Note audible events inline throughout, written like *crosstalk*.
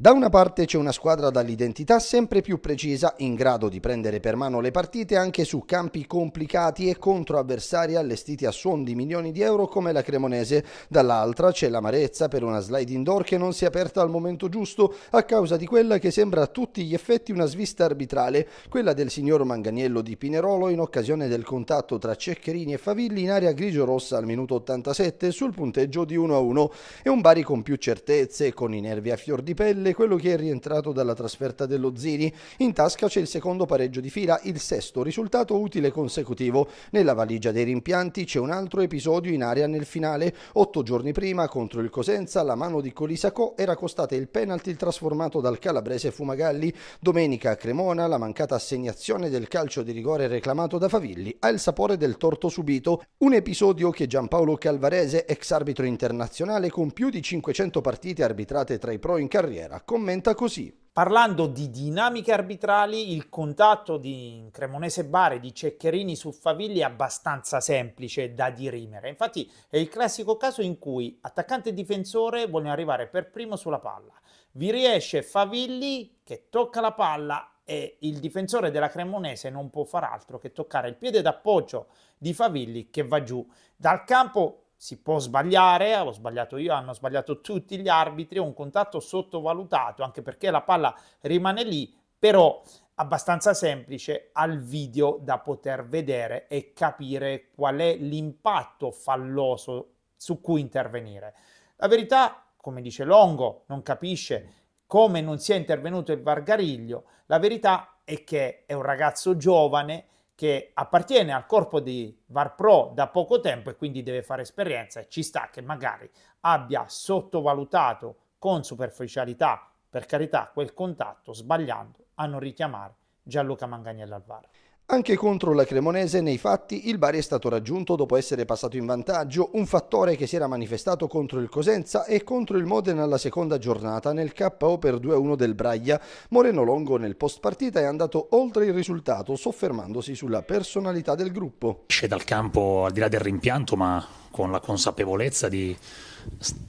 Da una parte c'è una squadra dall'identità sempre più precisa, in grado di prendere per mano le partite anche su campi complicati e contro avversari allestiti a suon di milioni di euro come la Cremonese. Dall'altra c'è l'amarezza per una slide indoor che non si è aperta al momento giusto a causa di quella che sembra a tutti gli effetti una svista arbitrale, quella del signor Manganiello di Pinerolo in occasione del contatto tra Ceccherini e Favilli in area grigio-rossa al minuto 87 sul punteggio di 1-1. È un Bari con più certezze, con i nervi a fior di pelle Raffaele quello che è rientrato dalla trasferta dello Ziri. In tasca c'è il secondo pareggio di fila, il sesto risultato utile consecutivo. Nella valigia dei rimpianti c'è un altro episodio in area nel finale. Otto giorni prima contro il Cosenza la mano di Colisacò era costata il penalty trasformato dal calabrese Fumagalli. Domenica a Cremona la mancata assegnazione del calcio di rigore reclamato da Favilli ha il sapore del torto subito. Un episodio che Giampaolo Calvarese, ex arbitro internazionale con più di 500 partite arbitrate tra i pro in carriera, commenta così. Parlando di dinamiche arbitrali, il contatto di Cremonese Bari di Ceccherini su Favilli è abbastanza semplice da dirimere. Infatti è il classico caso in cui attaccante e difensore vogliono arrivare per primo sulla palla. Vi riesce Favilli che tocca la palla e il difensore della Cremonese non può far altro che toccare il piede d'appoggio di Favilli che va giù. Dal campo si può sbagliare, ho sbagliato io, hanno sbagliato tutti gli arbitri, è un contatto sottovalutato, anche perché la palla rimane lì, però abbastanza semplice al video da poter vedere e capire qual è l'impatto falloso su cui intervenire. La verità, come dice Longo, non capisce come non sia intervenuto il Vargariglio, la verità è che è un ragazzo giovane, che appartiene al corpo di VarPro da poco tempo e quindi deve fare esperienza e ci sta che magari abbia sottovalutato con superficialità, per carità, quel contatto sbagliando a non richiamare Gianluca Manganiello al VAR. Anche contro la Cremonese nei fatti il Bari è stato raggiunto dopo essere passato in vantaggio, un fattore che si era manifestato contro il Cosenza e contro il Modena alla seconda giornata nel KO per 2-1 del Braglia. Moreno Longo nel post partita è andato oltre il risultato soffermandosi sulla personalità del gruppo. Esce dal campo al di là del rimpianto ma con la consapevolezza di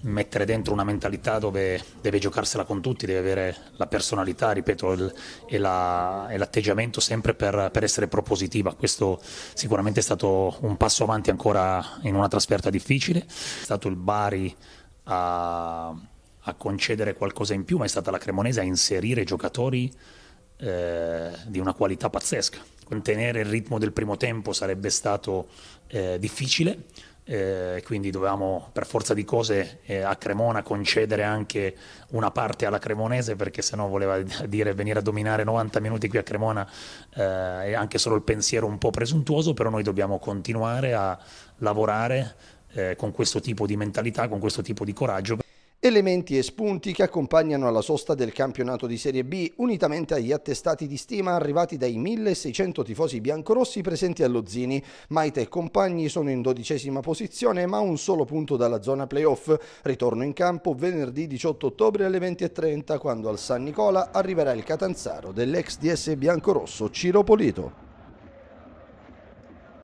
mettere dentro una mentalità dove deve giocarsela con tutti, deve avere la personalità, ripeto, il, e, la, e, l'atteggiamento sempre per, per, essere propositiva. Questo sicuramente è stato un passo avanti ancora in una trasferta difficile. È stato il Bari a, a concedere qualcosa in più, ma è stata la Cremonese a inserire giocatori eh, di una qualità pazzesca. Contenere il ritmo del primo tempo sarebbe stato eh, difficile eh, quindi dovevamo per forza di cose eh, a Cremona concedere anche una parte alla Cremonese perché sennò voleva *laughs* dire venire a dominare 90 minuti qui a Cremona eh, è anche solo il pensiero un po' presuntuoso, però noi dobbiamo continuare a lavorare eh, con questo tipo di mentalità, con questo tipo di coraggio. Elementi e spunti che accompagnano alla sosta del campionato di Serie B, unitamente agli attestati di stima arrivati dai 1600 tifosi biancorossi presenti allo Zini. Maite e compagni sono in dodicesima posizione, ma un solo punto dalla zona playoff. Ritorno in campo venerdì 18 ottobre alle 20.30, quando al San Nicola arriverà il Catanzaro dell'ex DS biancorosso Ciro Polito.